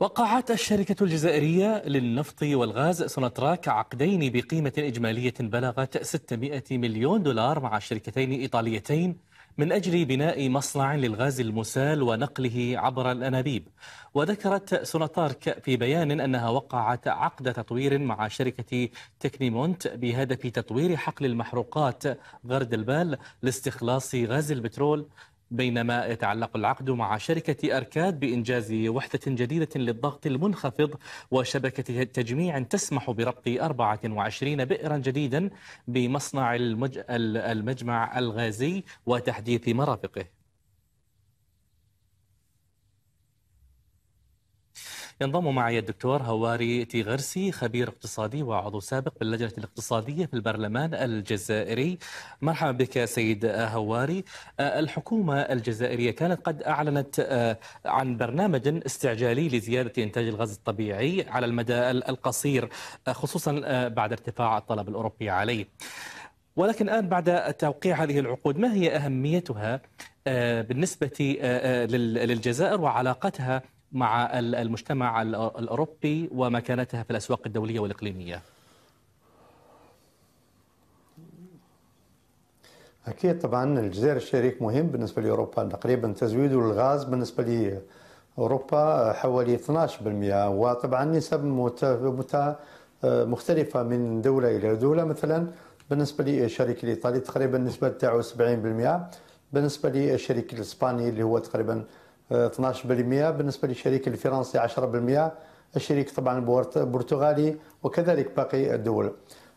وقعت الشركة الجزائرية للنفط والغاز سوناتراك عقدين بقيمة إجمالية بلغت 600 مليون دولار مع شركتين إيطاليتين من أجل بناء مصنع للغاز المسال ونقله عبر الأنابيب وذكرت سوناتارك في بيان أنها وقعت عقد تطوير مع شركة تكنيمونت بهدف تطوير حقل المحروقات غرد البال لاستخلاص غاز البترول بينما يتعلق العقد مع شركة أركاد بإنجاز وحدة جديدة للضغط المنخفض وشبكة تجميع تسمح بربط 24 بئرا جديدا بمصنع المجمع الغازي وتحديث مرافقه ينضم معي الدكتور هواري تيغرسي خبير اقتصادي وعضو سابق باللجنة الاقتصادية في البرلمان الجزائري مرحبا بك سيد هواري آه، الحكومة الجزائرية كانت قد أعلنت آه، عن برنامج استعجالي لزيادة إنتاج الغاز الطبيعي على المدى القصير آه، خصوصا بعد ارتفاع الطلب الأوروبي عليه ولكن الآن بعد توقيع هذه العقود ما هي أهميتها بالنسبة للجزائر وعلاقتها مع المجتمع الأوروبي ومكانتها في الأسواق الدولية والإقليمية أكيد طبعا الجزائر شريك مهم بالنسبة لأوروبا تقريبا تزويد الغاز بالنسبة لأوروبا حوالي 12% وطبعا نسب مختلفة من دولة إلى دولة مثلا بالنسبة للشريك الإيطالي تقريبا النسبة تاعو 70% بالنسبة للشريك الإسباني اللي هو تقريبا 12% بالنسبه للشريك الفرنسي 10% الشريك طبعا البرتغالي وكذلك باقي الدول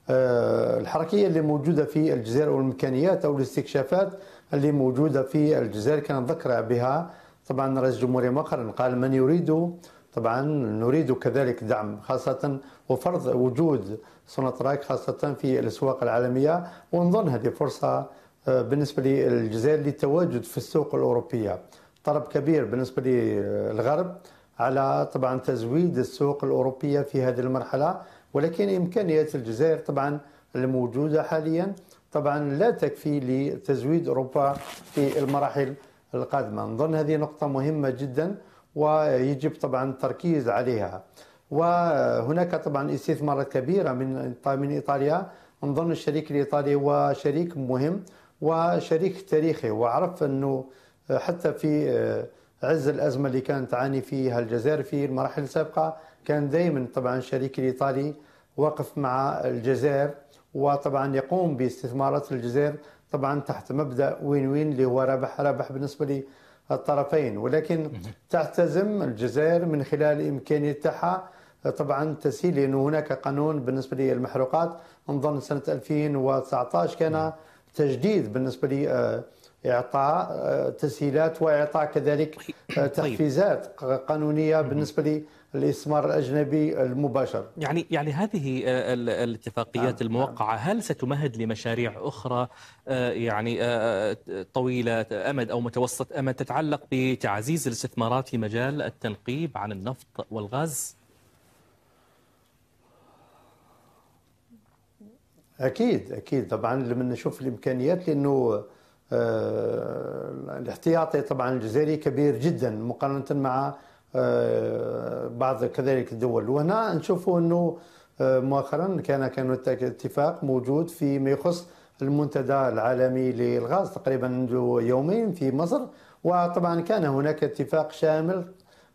آه، الحركيه اللي موجوده في الجزائر والامكانيات او الاستكشافات اللي موجوده في الجزائر كان ذكر بها طبعا رئيس جمهورية مقر قال من يريد طبعا نريد كذلك دعم خاصة وفرض وجود رايك خاصة في الأسواق العالمية ونظن هذه فرصة آه، بالنسبة للجزائر للتواجد في السوق الأوروبية طلب كبير بالنسبه للغرب على طبعا تزويد السوق الاوروبيه في هذه المرحله ولكن امكانيات الجزائر طبعا الموجوده حاليا طبعا لا تكفي لتزويد اوروبا في المراحل القادمه نظن هذه نقطه مهمه جدا ويجب طبعا التركيز عليها وهناك طبعا استثمارات كبيره من من ايطاليا نظن الشريك الايطالي هو شريك مهم وشريك تاريخي وعرف انه حتى في آه، عز الازمه اللي كانت تعاني فيها الجزائر في المراحل السابقه كان دائما طبعا الشريك الايطالي واقف مع الجزائر وطبعا يقوم باستثمارات الجزائر طبعا تحت مبدا وين وين اللي هو رابح رابح بالنسبه للطرفين ولكن تعتزم الجزائر من خلال امكانيتها طبعا تسهيل لانه هناك قانون بالنسبه للمحروقات نظن سنه 2019 كان تجديد بالنسبه لي آه، اعطاء آه، تسهيلات واعطاء كذلك طيب، آه، طيب. تحفيزات قانونيه بالنسبه للاستثمار الاجنبي المباشر. يعني يعني هذه آه، الاتفاقيات نعم، الموقعه نعم. هل ستمهد لمشاريع اخرى يعني طويله امد او متوسط امد تتعلق بتعزيز الاستثمارات في مجال التنقيب عن النفط والغاز؟ اكيد اكيد طبعا لما نشوف الامكانيات لانه آه، الاحتياطي طبعا الجزائري كبير جدا مقارنه مع آه، بعض كذلك الدول وهنا نشوفوا انه آه، مؤخرا كان كان اتفاق موجود فيما يخص المنتدى العالمي للغاز تقريبا منذ يومين في مصر وطبعا كان هناك اتفاق شامل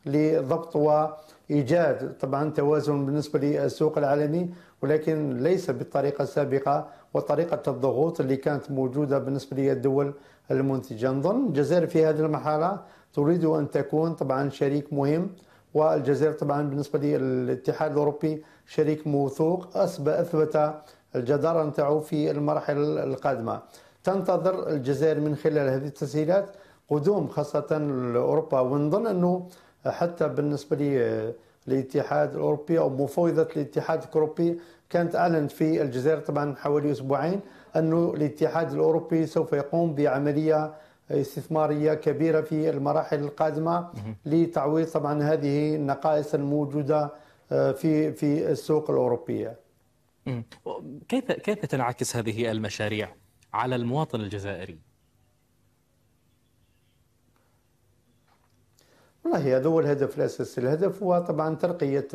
لضبط وايجاد طبعا توازن بالنسبه للسوق العالمي ولكن ليس بالطريقه السابقه وطريقه الضغوط اللي كانت موجوده بالنسبه للدول المنتجه نظن الجزائر في هذه المرحله تريد ان تكون طبعا شريك مهم والجزائر طبعا بالنسبه للاتحاد الاوروبي شريك موثوق اثبت الجدارة نتاعو في المراحل القادمة تنتظر الجزائر من خلال هذه التسهيلات قدوم خاصة أوروبا ونظن أنه حتى بالنسبة لي الاتحاد الاوروبي او مفوضه الاتحاد الاوروبي كانت اعلنت في الجزائر طبعا حوالي اسبوعين انه الاتحاد الاوروبي سوف يقوم بعمليه استثماريه كبيره في المراحل القادمه لتعويض طبعا هذه النقائص الموجوده آه، في في السوق الاوروبيه. كيف كيف تنعكس هذه المشاريع على المواطن الجزائري؟ والله هذا هو الهدف الاساسي، الهدف هو طبعا ترقيه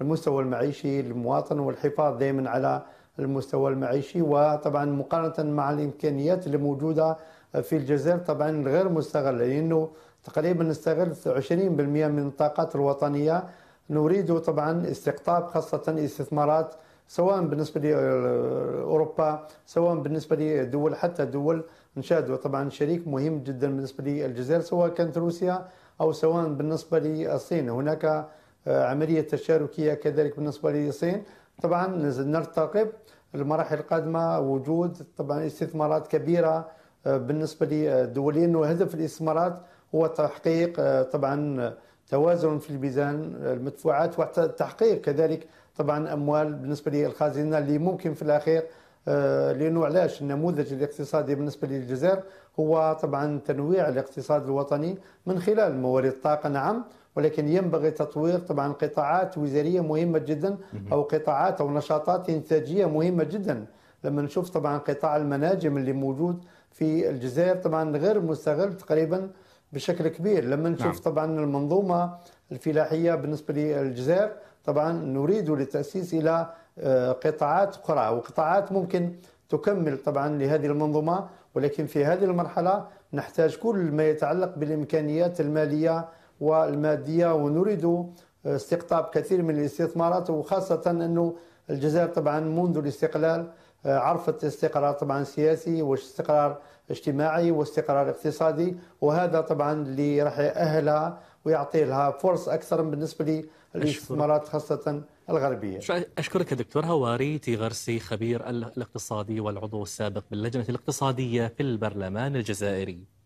المستوى المعيشي للمواطن والحفاظ دائما على المستوى المعيشي وطبعا مقارنه مع الامكانيات اللي موجوده في الجزائر طبعا غير مستغله لانه تقريبا نستغل 20% من الطاقات الوطنيه نريد طبعا استقطاب خاصه استثمارات سواء بالنسبه لاوروبا سواء بالنسبه لدول حتى دول نشاهدوا طبعا شريك مهم جدا بالنسبه للجزائر سواء كانت روسيا او سواء بالنسبه للصين هناك عمليه تشاركيه كذلك بالنسبه للصين طبعا نرتقب المراحل القادمه وجود طبعا استثمارات كبيره بالنسبه للدولين وهدف الاستثمارات هو تحقيق طبعا توازن في الميزان المدفوعات وتحقيق كذلك طبعا اموال بالنسبه للخزينه اللي ممكن في الاخير آه، لانه علاش النموذج الاقتصادي بالنسبه للجزائر هو طبعا تنويع الاقتصاد الوطني من خلال موارد الطاقه نعم ولكن ينبغي تطوير طبعا قطاعات وزاريه مهمه جدا او قطاعات او نشاطات انتاجيه مهمه جدا لما نشوف طبعا قطاع المناجم اللي موجود في الجزائر طبعا غير مستغل تقريبا بشكل كبير لما نشوف نعم. طبعا المنظومه الفلاحيه بالنسبه للجزائر طبعا نريد للتأسيس إلى آه، قطاعات اخرى وقطاعات ممكن تكمل طبعا لهذه المنظومة ولكن في هذه المرحلة نحتاج كل ما يتعلق بالإمكانيات المالية والمادية ونريد آه، استقطاب كثير من الاستثمارات وخاصة أنه الجزائر طبعا منذ الاستقلال آه، عرفت استقرار طبعا سياسي واستقرار اجتماعي واستقرار اقتصادي وهذا طبعا اللي راح يأهلها ويعطي لها فرص اكثر بالنسبه للاستثمارات خاصه الغربيه. اشكرك دكتور هواري تيغرسي خبير الاقتصادي والعضو السابق باللجنه الاقتصاديه في البرلمان الجزائري.